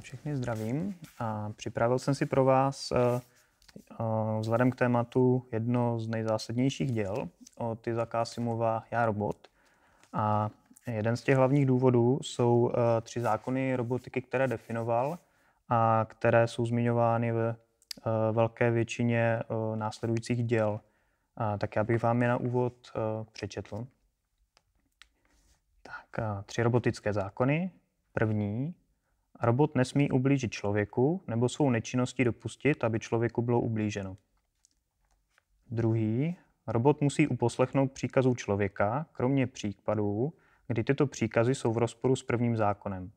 Všechny zdravím a připravil jsem si pro vás eh, eh, vzhledem k tématu jedno z nejzásadnějších děl od Izaka Asimova Já robot. A jeden z těch hlavních důvodů jsou eh, tři zákony robotiky, které definoval a které jsou zmiňovány ve velké většině následujících děl. A tak já bych vám je na úvod přečetl. Tak, tři robotické zákony. První Robot nesmí ublížit člověku nebo svou nečinností dopustit, aby člověku bylo ublíženo. Druhý, robot musí uposlechnout příkazů člověka, kromě případů, kdy tyto příkazy jsou v rozporu s prvním zákonem.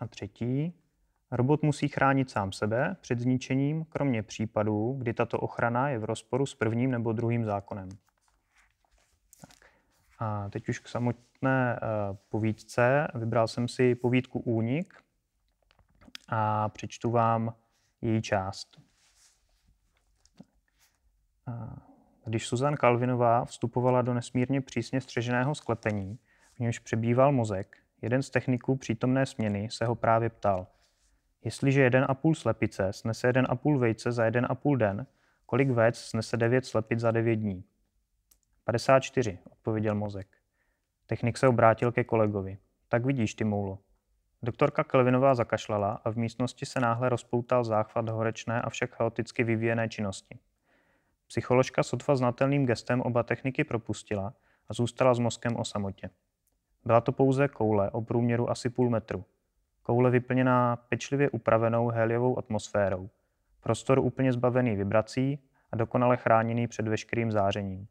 A třetí, robot musí chránit sám sebe před zničením, kromě případů, kdy tato ochrana je v rozporu s prvním nebo druhým zákonem. A teď už k samotné eh, povídce. Vybral jsem si povídku Únik a přečtu vám její část. Když Suzan Kalvinová vstupovala do nesmírně přísně střeženého sklepení, v němž přebýval mozek, jeden z techniků přítomné směny se ho právě ptal. Jestliže jeden a půl slepice snese jeden a půl vejce za jeden a půl den, kolik vejc snese devět slepic za devět dní? 54, odpověděl mozek. Technik se obrátil ke kolegovi. Tak vidíš, ty moulo, Doktorka Kelvinová zakašlala a v místnosti se náhle rozpoutal záchvat horečné a však chaoticky vyvíjené činnosti. Psycholožka sotva znatelným gestem oba techniky propustila a zůstala s mozkem o samotě. Byla to pouze koule o průměru asi půl metru. Koule vyplněná pečlivě upravenou heliovou atmosférou. Prostor úplně zbavený vibrací a dokonale chráněný před veškerým zářením.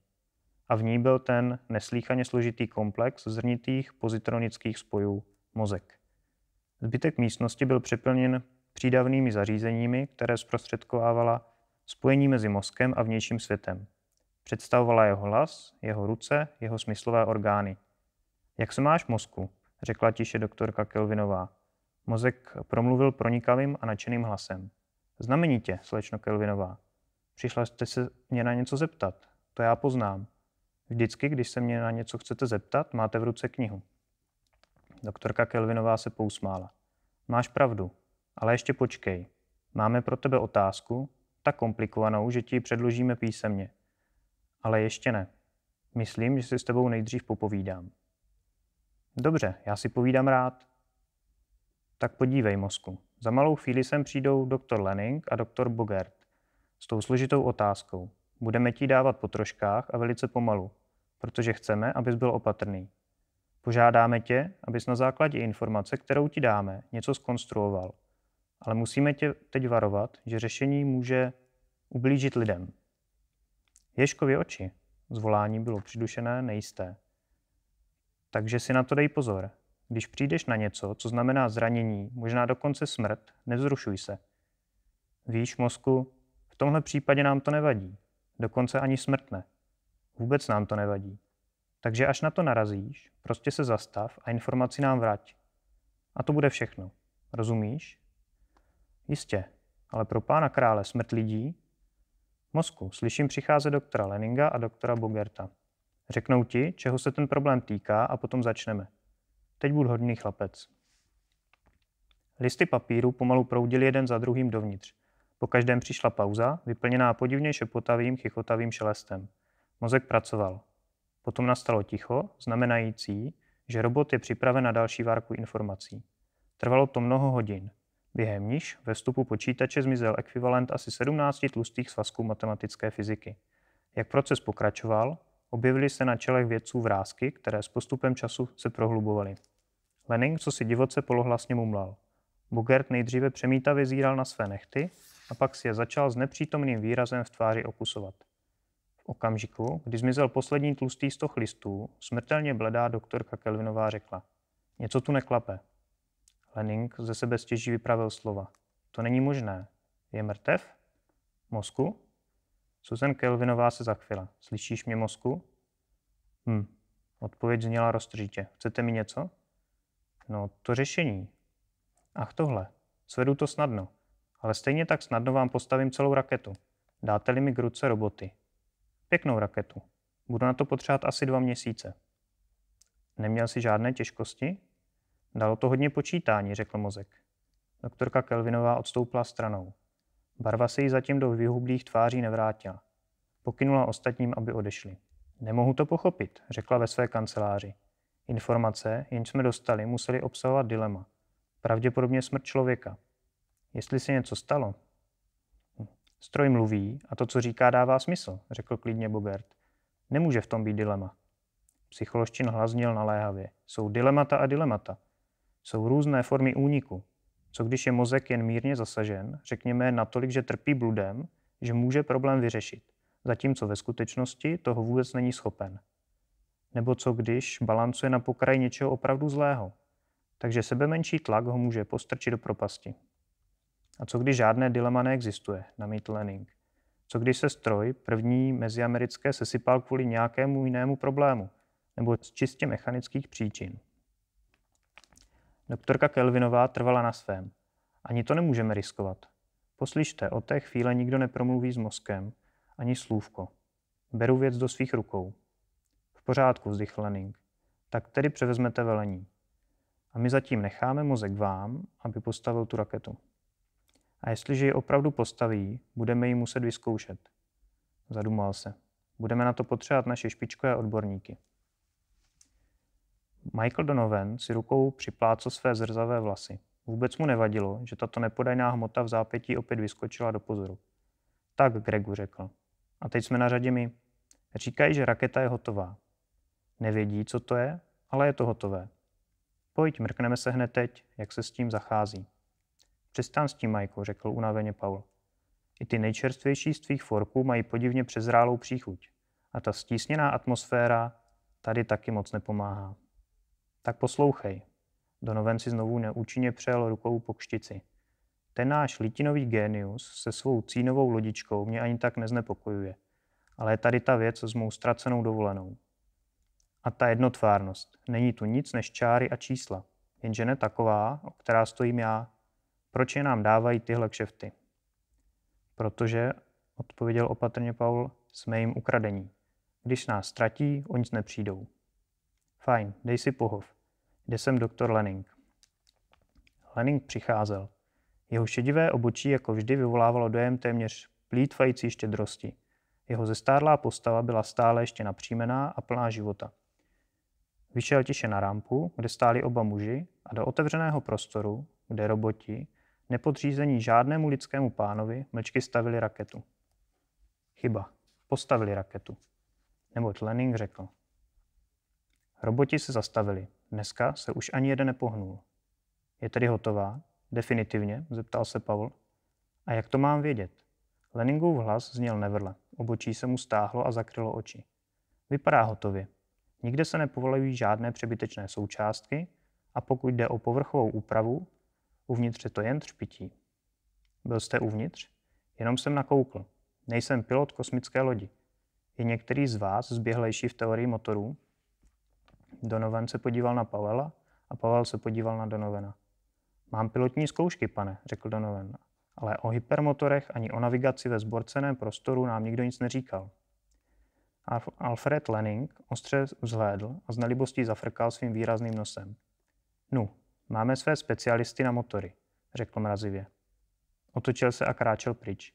A v ní byl ten neslíchaně složitý komplex zrnitých pozitronických spojů mozek. Zbytek místnosti byl přeplněn přídavnými zařízeními, které zprostředkovávala spojení mezi mozkem a vnějším světem. Představovala jeho hlas, jeho ruce, jeho smyslové orgány. Jak se máš mozku? řekla tiše doktorka Kelvinová. Mozek promluvil pronikavým a nadšeným hlasem. Znamenitě, slečno Kelvinová. Přišla jste se mě na něco zeptat. To já poznám. Vždycky, když se mě na něco chcete zeptat, máte v ruce knihu. Doktorka Kelvinová se pousmála. Máš pravdu, ale ještě počkej. Máme pro tebe otázku, tak komplikovanou, že ti ji předložíme písemně. Ale ještě ne. Myslím, že si s tebou nejdřív popovídám. Dobře, já si povídám rád. Tak podívej, mozku. Za malou chvíli sem přijdou doktor Lenning a doktor Bogert s tou složitou otázkou. Budeme ti dávat po troškách a velice pomalu, protože chceme, abys byl opatrný. Požádáme tě, abys na základě informace, kterou ti dáme, něco skonstruoval. Ale musíme tě teď varovat, že řešení může ublížit lidem. Ježkovi oči zvolání bylo přidušené, nejisté. Takže si na to dej pozor. Když přijdeš na něco, co znamená zranění, možná dokonce smrt, nevzrušuj se. Víš, mozku, v tomhle případě nám to nevadí. Dokonce ani smrt ne. Vůbec nám to nevadí. Takže až na to narazíš, prostě se zastav a informaci nám vrať. A to bude všechno. Rozumíš? Jistě, ale pro pána krále smrt lidí? Mozku, slyším přicházet doktora Leninga a doktora Bogerta. Řeknou ti, čeho se ten problém týká a potom začneme. Teď buď hodný chlapec. Listy papíru pomalu proudili jeden za druhým dovnitř. Po každém přišla pauza, vyplněná podivně šepotavým, chichotavým šelestem. Mozek pracoval. Potom nastalo ticho, znamenající, že robot je připraven na další várku informací. Trvalo to mnoho hodin, během níž ve vstupu počítače zmizel ekvivalent asi 17 tlustých svazků matematické fyziky. Jak proces pokračoval, objevily se na čelech vědců vrázky, které s postupem času se prohlubovaly. Lenin, co si divoce polohlasně mumlal. Bogert nejdříve přemítavě zíral na své nechty a pak si je začal s nepřítomným výrazem v tváři okusovat okamžiku, kdy zmizel poslední tlustý stoch listů, smrtelně bledá doktorka Kelvinová řekla. Něco tu neklape. Lenink ze sebe stěží vypravil slova. To není možné. Je mrtev? Mozku? Susan Kelvinová se zachvila. Slyšíš mě, mozku? Hm. Odpověď zněla roztržitě. Chcete mi něco? No, to řešení. Ach tohle. Svedu to snadno. Ale stejně tak snadno vám postavím celou raketu. Dáte-li mi k ruce roboty. Pěknou raketu. Budu na to potřebovat asi dva měsíce. Neměl si žádné těžkosti? Dalo to hodně počítání, řekl mozek. Doktorka Kelvinová odstoupila stranou. Barva se jí zatím do vyhublých tváří nevrátila. Pokynula ostatním, aby odešli. Nemohu to pochopit, řekla ve své kanceláři. Informace, jen jsme dostali, museli obsahovat dilema. Pravděpodobně smrt člověka. Jestli se něco stalo, Stroj mluví a to, co říká, dává smysl, řekl klidně Bogert. Nemůže v tom být dilema. Psycholožčin hlaznil naléhavě. Jsou dilemata a dilemata. Jsou různé formy úniku. Co když je mozek jen mírně zasažen, řekněme natolik, že trpí bludem, že může problém vyřešit, zatímco ve skutečnosti toho vůbec není schopen. Nebo co když balancuje na pokraji něčeho opravdu zlého, takže sebemenší tlak ho může postrčit do propasti. A co když žádné dilema neexistuje, namítl Lenning. Co když se stroj, první meziamerické, sesypal kvůli nějakému jinému problému, nebo z čistě mechanických příčin? Doktorka Kelvinová trvala na svém. Ani to nemůžeme riskovat. Poslyšte, o té chvíle nikdo nepromluví s mozkem, ani slůvko. Beru věc do svých rukou. V pořádku, vzdychl Lenning. Tak tedy převezmete velení. A my zatím necháme mozek vám, aby postavil tu raketu. A jestliže ji opravdu postaví, budeme ji muset vyzkoušet. Zadumal se. Budeme na to potřebovat naše špičkové odborníky. Michael Donovan si rukou připlácl své zrzavé vlasy. Vůbec mu nevadilo, že tato nepodajná hmota v zápětí opět vyskočila do pozoru. Tak, Gregu řekl. A teď jsme na řadě mi. Říkají, že raketa je hotová. Nevědí, co to je, ale je to hotové. Pojď, mrkneme se hned teď, jak se s tím zachází. Přestan s tím, Majko, řekl unaveně Paul. I ty nejčerstvější z tvých forků mají podivně přezrálou příchuť. A ta stísněná atmosféra tady taky moc nepomáhá. Tak poslouchej. Donoven si znovu neúčinně přel rukou po kštici. Ten náš litinový génius se svou cínovou lodičkou mě ani tak neznepokojuje. Ale je tady ta věc s mou ztracenou dovolenou. A ta jednotvárnost. Není tu nic než čáry a čísla. Jenže ne taková, o která stojím já, proč je nám dávají tyhle kšefty? Protože, odpověděl opatrně Paul, jsme jim ukradení. Když nás ztratí, o nic nepřijdou. Fajn, dej si pohov. Jde sem doktor Lenning. Lenning přicházel. Jeho šedivé obočí jako vždy vyvolávalo dojem téměř plítvající štědrosti. Jeho zestárlá postava byla stále ještě napřímená a plná života. Vyšel tiše na rampu, kde stáli oba muži a do otevřeného prostoru, kde roboti, nepodřízení žádnému lidskému pánovi, mlčky stavili raketu. Chyba. Postavili raketu. Neboť Lenin řekl. Roboti se zastavili. Dneska se už ani jeden nepohnul. Je tedy hotová? Definitivně, zeptal se Pavel. A jak to mám vědět? Leningův hlas zněl nevrle. Obočí se mu stáhlo a zakrylo oči. Vypadá hotově. Nikde se nepovolují žádné přebytečné součástky a pokud jde o povrchovou úpravu, Uvnitř je to jen třpití. Byl jste uvnitř? Jenom jsem nakoukl. Nejsem pilot kosmické lodi. Je některý z vás zběhlejší v teorii motorů? Donovan se podíval na Pavela a Pavel se podíval na Donovena. Mám pilotní zkoušky, pane, řekl Donovan, ale o hypermotorech ani o navigaci ve zborceném prostoru nám nikdo nic neříkal. Alfred Lenning ostře vzhlédl a s nelibostí zafrkal svým výrazným nosem. Nu, Máme své specialisty na motory, řekl mrazivě. Otočil se a kráčel pryč.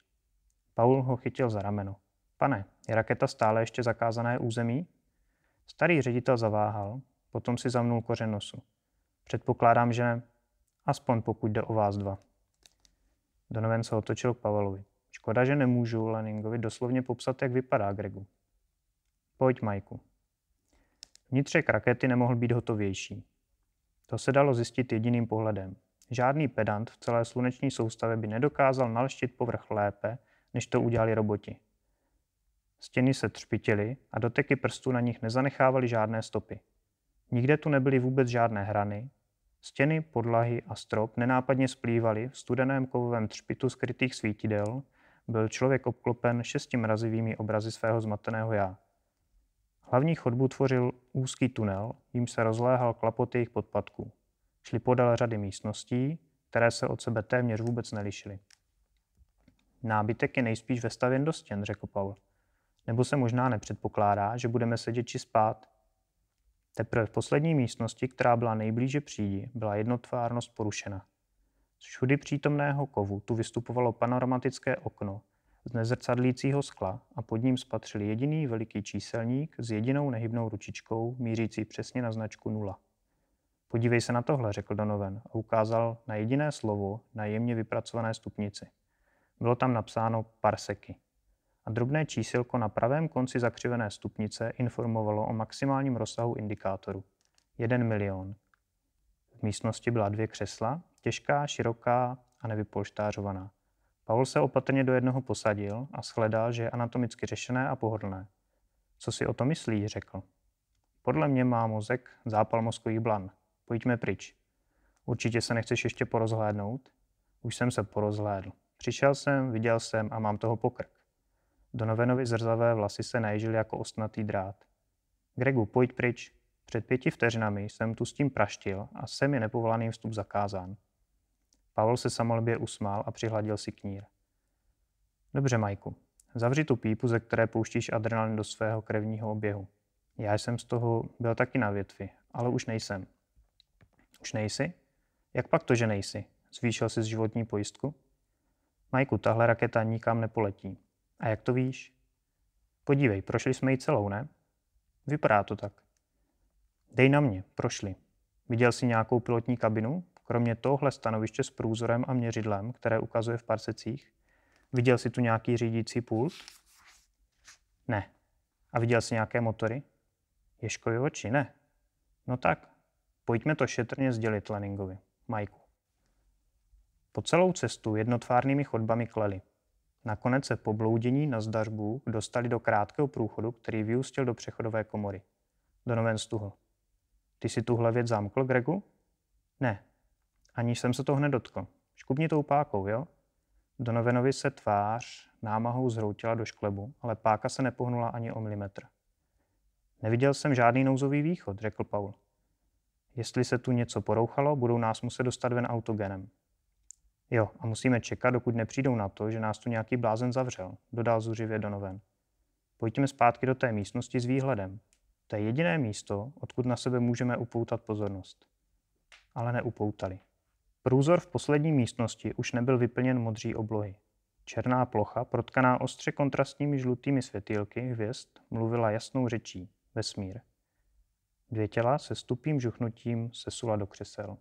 Paul ho chytil za rameno. Pane, je raketa stále ještě zakázané území? Starý ředitel zaváhal, potom si zamnul kořen nosu. Předpokládám, že ne. Aspoň pokud jde o vás dva. Donovan se otočil k Pavelovi. Škoda, že nemůžu Leningovi doslovně popsat, jak vypadá Gregu. Pojď, Majku. Vnitřek rakety nemohl být hotovější. To se dalo zjistit jediným pohledem. Žádný pedant v celé sluneční soustavě by nedokázal nalštit povrch lépe, než to udělali roboti. Stěny se třpitily a doteky prstů na nich nezanechávaly žádné stopy. Nikde tu nebyly vůbec žádné hrany, stěny, podlahy a strop nenápadně splývaly v studeném kovovém třpitu skrytých svítidel, byl člověk obklopen šesti mrazivými obrazy svého zmateného já – Hlavní chodbu tvořil úzký tunel, jim se rozléhal klapot jejich podpadků. Šli podél řady místností, které se od sebe téměř vůbec nelišily. Nábytek je nejspíš vestavěn do stěn, řekl Paul. Nebo se možná nepředpokládá, že budeme sedět či spát. Teprve v poslední místnosti, která byla nejblíže přídi, byla jednotvárnost porušena. Z všudy přítomného kovu tu vystupovalo panoramatické okno, z nezrcadlícího skla a pod ním spatřili jediný veliký číselník s jedinou nehybnou ručičkou, mířící přesně na značku nula. Podívej se na tohle, řekl Donovan a ukázal na jediné slovo na jemně vypracované stupnici. Bylo tam napsáno parseky. A drobné čísilko na pravém konci zakřivené stupnice informovalo o maximálním rozsahu indikátoru. 1 milion. V místnosti byla dvě křesla, těžká, široká a nevypolštářovaná. Paul se opatrně do jednoho posadil a shledal, že je anatomicky řešené a pohodlné. Co si o to myslí, řekl. Podle mě má mozek zápal mozkových blan. Pojďme pryč. Určitě se nechceš ještě porozhlédnout? Už jsem se porozhlédl. Přišel jsem, viděl jsem a mám toho pokrk. Donovenovi zrzavé vlasy se najížily jako ostnatý drát. Gregu, pojď pryč. Před pěti vteřinami jsem tu s tím praštil a sem je nepovolaným vstup zakázán. Pavel se samolibě usmál a přihladil si knír. Dobře, Majku, zavři tu pípu, ze které pouštíš adrenalin do svého krevního oběhu. Já jsem z toho byl taky na větvi, ale už nejsem. Už nejsi? Jak pak to, že nejsi? Zvýšil jsi z životní pojistku? Majku, tahle raketa nikam nepoletí. A jak to víš? Podívej, prošli jsme ji celou, ne? Vypadá to tak. Dej na mě, prošli. Viděl jsi nějakou pilotní kabinu? Kromě tohle stanoviště s průzorem a měřidlem, které ukazuje v parsecích, viděl jsi tu nějaký řídící pult? Ne. A viděl jsi nějaké motory? Ješkovi oči, ne. No tak, pojďme to šetrně sdělit Leningovi, Majku. Po celou cestu jednotvárnými chodbami kleli. Nakonec se po bloudění na zdařbu dostali do krátkého průchodu, který vyústil do přechodové komory. Donovan stuhl. Ty si tuhle věc zamkl, Gregu? Ne, aniž jsem se toho hned Škubni tou pákou, jo? Donovenovi se tvář námahou zhroutila do šklebu, ale páka se nepohnula ani o milimetr. Neviděl jsem žádný nouzový východ, řekl Paul. Jestli se tu něco porouchalo, budou nás muset dostat ven autogenem. Jo, a musíme čekat, dokud nepřijdou na to, že nás tu nějaký blázen zavřel, dodal zuřivě Donoven. Pojďme zpátky do té místnosti s výhledem. To je jediné místo, odkud na sebe můžeme upoutat pozornost. Ale neupoutali. Průzor v poslední místnosti už nebyl vyplněn modří oblohy. Černá plocha, protkaná ostře kontrastními žlutými světýlky hvězd, mluvila jasnou řečí, vesmír. Dvě těla se stupým žuchnutím sesula do křesel.